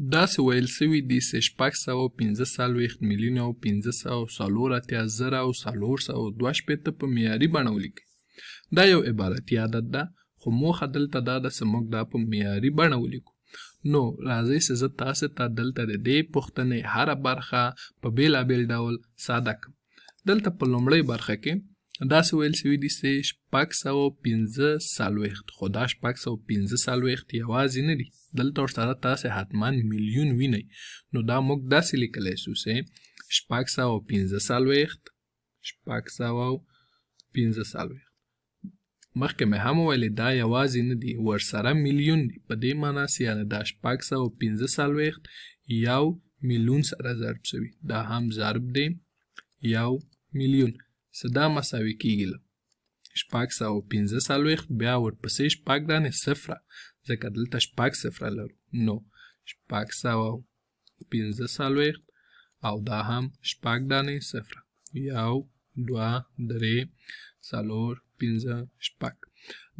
داسې ویل سوي دي چې شپږ سوه پنځه څلوېښت میلیونه او پنځه سوه څلور اتیا زره او څلور سوه دوه شپېته په معیاري بڼه ولیکئ دا یو عبارتي عدد ده خو موخه دلته دا ده چې موږ دا په معیاري بڼه ولیکو نو راځئ چې زه تاسو ته دلته د دې پوښتنې هره برخه په بیلابیل ډول ساده کړم دلته په لومړۍ برخه کې داسې ویل شوي دي چې شپږ سوه پنځه څلوېښت خو دا شپږ سوه پنځه څلوېښت یوازې نه دي دلته ورسره تاسې حتما میلیون وینئ نو دا موږ داسې لیکلی شو چې شپږ سوه پنځه څلوېښت شپږ سوه پنځه څلوېښت مخکې مې هم ویلې دا یوازې نه دي ورسره میلیون دي په دې معنا چې یعنې دا شپږ سوه پنځه څلوېښت یو میلیون سره ضرب شوي دا هم ضرب دی یو میلیون صدا مساوي کیږي له شپږ سوه پنځه څلوېښت بیا ورپسې شپږ دانې صفره ځکه دلته شپږ صفره لرو نو شپږ سوه پنځه څلوېښت او دا هم شپږ دانې صفره یو دوه درې څلور پنځه شپږ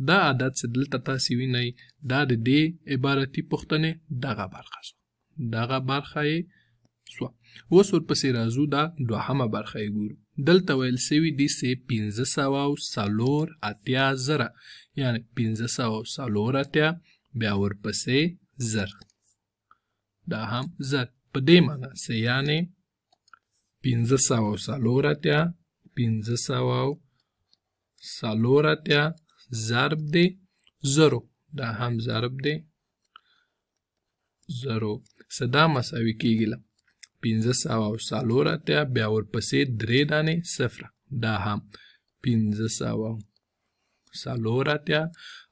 دا عدد چې دلته تاسې وینئ دا د دې عبارتي پوښتنې دغه برخه سوه دغه برخه یې سوه اوس ورپسې راځو دا دوهمه برخه یې ګورو دلته ویل سوي دي چې پنځه سوه او څلور اتیا زره یعنې پنځه سوه او څلور اتیا بیا ورپسې زر دا هم زر په دې معنه چې یعنې پنځه سوه او څلور اتیا پنځه سوه او څلور اتیا ضرب دی زرو دا هم ضرب دی زرو څه دا مساوي کېږي 1504 اتیا بیا ورپسې درې دانې صفر دا هم 1504 اتیا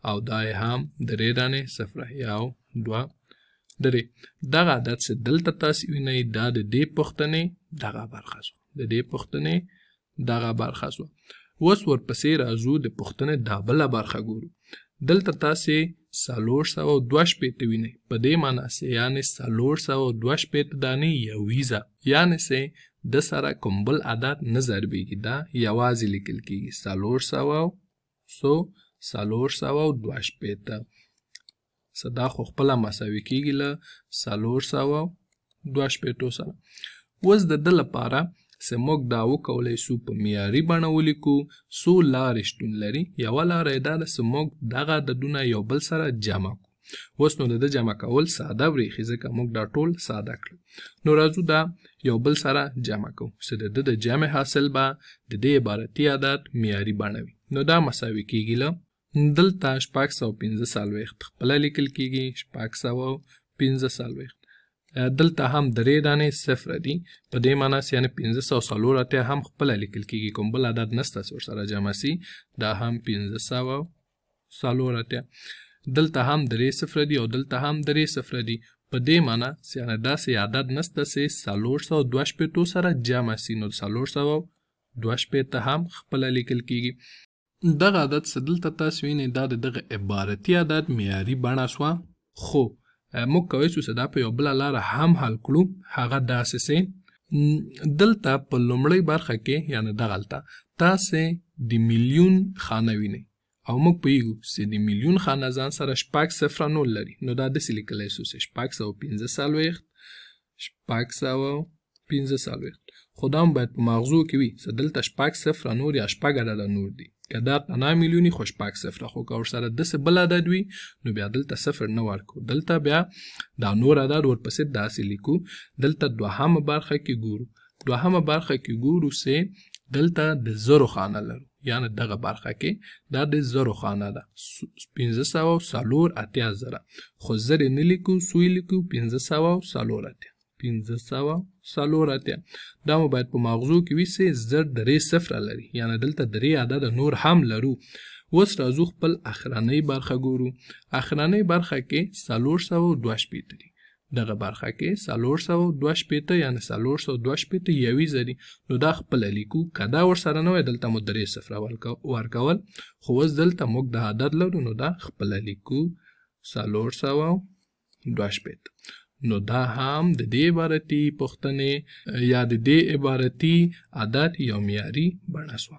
او دا هم درې دانې صفر یو دوه درې دغه عدد چې دلته تاسې وینئ دا د دې پوښتنې دغه برخه شوه د دې پوښتنې دغه برخه شوه اوس ورپسې راځو د پوښتنې دا بله برخه ګورو دلته تاسو سالور سوه او دوه شپېته وینئ په دې معنی سه یعنې سالور سوه او دوه شپېته دانې یا ویزه یعنې سه د سره کوم بل عدد نه ضربیږي دا یوازې لیکل کیږي څلور سوه سو څلور سوه او دوه شپېته څه دا خو خپله مساوي کیږي له څلور سوه دوه شپېتو سره اوس د ده لپاره چې موږ دا وکولی سو په معیاري بڼه ولیکو څو لارې شتون لري یوه لاره یې دا ده چې موږ دغه عددونه یو بل سره جمع کړو اوس نو د ده جمع کول ساده بریښي ځکه موږ دا ټول ساده کړو نو راځو دا یو بل سره جمع کوو چې د ده د جمع حاصل به د دې عبارتي عدد معیاري بڼه وي نو دا مساوي کیږي له دلته شپږ سوه پنځه څلوېښت خپله لیکل کیږي شپږ سوه پنځه څلوېښت دلته هم درې دانې صفر دي په دې معنی چې یعنی 1540 هم خپل لیکل کیږي کوم بل عدد نشته چې ورسره جمع سي دا هم 1540 دلته هم درې صفر دي او دلته هم درې صفر دي په دې معنی چې یعنی داسې عدد نشته چې 322 سره جمع سي نو 322 هم خپل لیکل کیږي دغه عدد چې دلته تاسو وینئ دا دغه عبارتي عدد معیاري بڼه شوه خو موږ کولی شو چې دا په یو بل لار هم حل کړو هغه داسې سي دلته په لومړی برخه کې یعنی د غلطه تاسو د میلیون خانه وینئ او موږ پیګو چې د میلیون خانه ځان سره شپږ صفر نو لري نو دا د سلیکلی سو شپږ سو 15 سالويخت شپږ سو 15 سالويخت خدام باید په مغزو کې وي چې دلته شپږ صفر نور یا شپږ عدد نور دي که دا 9 میلیونی خوش پاک صفر خو که ورسره د څه بل عدد وي نو بیا دلته صفر نه ورکو دلته بیا دا نور عدد ورپسې داسې لیکو دلته دوهمه برخه کې ګورو دوهمه برخه کې ګورو سه دلته د زرو خانه لرو یعنی دغه برخه کې دا د زرو خانه ده 1500 سلور اتیا زره خو زر نه لیکو سوی لیکو 1500 سلور اتیا 15 سوه څلور اتیا دا مو باید په ماغزو کې وي سې زر درې صفره لري یعنې دلته درې عدد نور هم لرو اوس راځو خپل اخرنۍ برخه ګورو اخرنۍ برخه کې څلور سوه دوه شپېته دي دغه برخه کې سالور سو دو شپېته یعنی سالور سو دو شپېته یوي زری نو دا خپل لیکو که دا ورسره نه وای دلته مو درې صفره ورکول خو اوس دلته موږ د عدد لرو نو دا خپل لیکو سالور سوه دوه شپېته نو دا هم د دې عبارتي پوښتنې یا د دې عبارتي عادت یو معیاري بڼه شوه